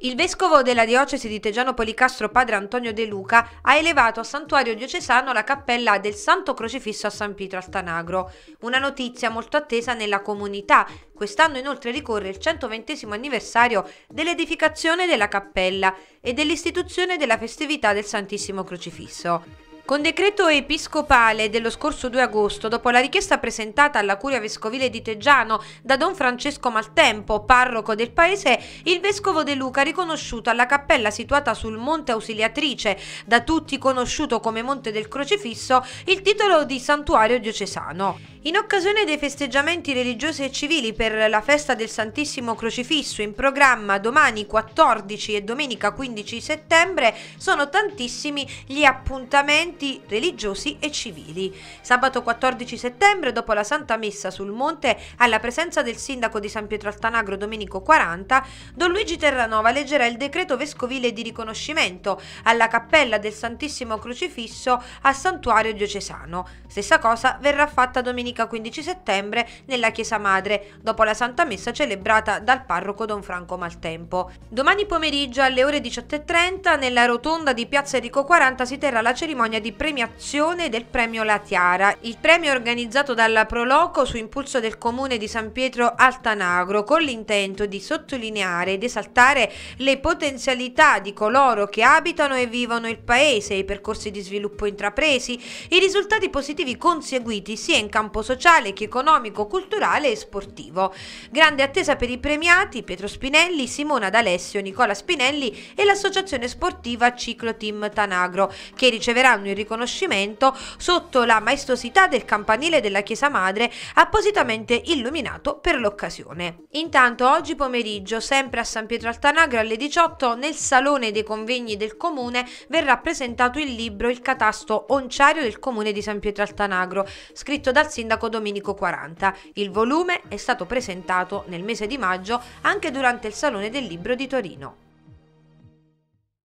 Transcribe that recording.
Il vescovo della diocesi di Tegiano Policastro, padre Antonio De Luca, ha elevato a santuario diocesano la cappella del Santo Crocifisso a San Pietro Altanagro, una notizia molto attesa nella comunità. Quest'anno inoltre ricorre il 120 anniversario dell'edificazione della cappella e dell'istituzione della festività del Santissimo Crocifisso. Con decreto episcopale dello scorso 2 agosto, dopo la richiesta presentata alla Curia Vescovile di Teggiano da Don Francesco Maltempo, parroco del paese, il Vescovo De Luca ha riconosciuto alla cappella situata sul Monte Ausiliatrice, da tutti conosciuto come Monte del Crocifisso, il titolo di santuario diocesano. In occasione dei festeggiamenti religiosi e civili per la festa del Santissimo Crocifisso in programma domani 14 e domenica 15 settembre sono tantissimi gli appuntamenti religiosi e civili. Sabato 14 settembre dopo la Santa Messa sul Monte alla presenza del sindaco di San Pietro Altanagro Domenico 40, Don Luigi Terranova leggerà il decreto vescovile di riconoscimento alla cappella del Santissimo Crocifisso al santuario diocesano. Stessa cosa verrà fatta domenica domenica 15 settembre nella Chiesa Madre, dopo la Santa Messa celebrata dal parroco Don Franco Maltempo. Domani pomeriggio alle ore 18.30 nella rotonda di Piazza Enrico 40 si terrà la cerimonia di premiazione del premio La Tiara. Il premio è organizzato dalla Proloco su impulso del comune di San Pietro Altanagro con l'intento di sottolineare ed esaltare le potenzialità di coloro che abitano e vivono il paese, i percorsi di sviluppo intrapresi, i risultati positivi conseguiti sia in campo campo sociale, che economico, culturale e sportivo. Grande attesa per i premiati Pietro Spinelli, Simona D'Alessio, Nicola Spinelli e l'associazione sportiva Ciclo Team Tanagro, che riceveranno il riconoscimento sotto la maestosità del campanile della Chiesa Madre appositamente illuminato per l'occasione. Intanto oggi pomeriggio, sempre a San Pietro Altanagro alle 18, nel Salone dei Convegni del Comune verrà presentato il libro Il catasto onciario del Comune di San Pietro Altanagro scritto dal sindaco sindaco Domenico 40. Il volume è stato presentato nel mese di maggio anche durante il Salone del Libro di Torino.